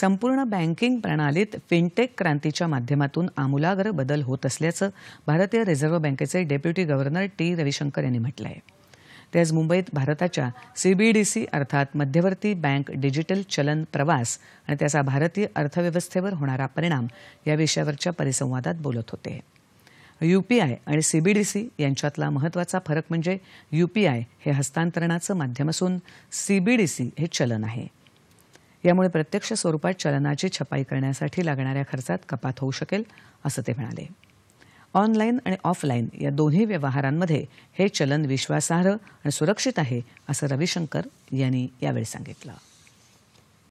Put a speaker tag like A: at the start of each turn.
A: संपूर्ण बँकिंग प्रणालीत फिनटेक क्रांतीच्या माध्यमातून आमूलाग्र बदल होत असल्याचं भारतीय रिझर्व्ह बँकेचे डेप्युटी गव्हर्नर टी रविशंकर यांनी म्हटलं आहे ते आज मुंबईत भारताच्या सीबीडीसी अर्थात मध्यवर्ती बँक डिजिटल चलन प्रवास आणि त्याचा भारतीय अर्थव्यवस्थेवर होणारा परिणाम या विषयावरच्या परिसंवादात बोलत होते युपीआय आणि सीबीडीसी यांच्यातला महत्त्वाचा फरक म्हणजे युपीआय हे हस्तांतरणाचं माध्यम असून सीबीडीसी हे चलन आहे यामुळे प्रत्यक्ष स्वरूपात चलनाची छपाई करण्यासाठी लागणाऱ्या खर्चात कपात होऊ शकेल असं ते म्हणाले ऑनलाईन आणि ऑफलाईन या दोन्ही व्यवहारांमध्ये हे चलन विश्वासार्ह आणि सुरक्षित आहे असं रविशंकर यांनी यावेळी सांगितलं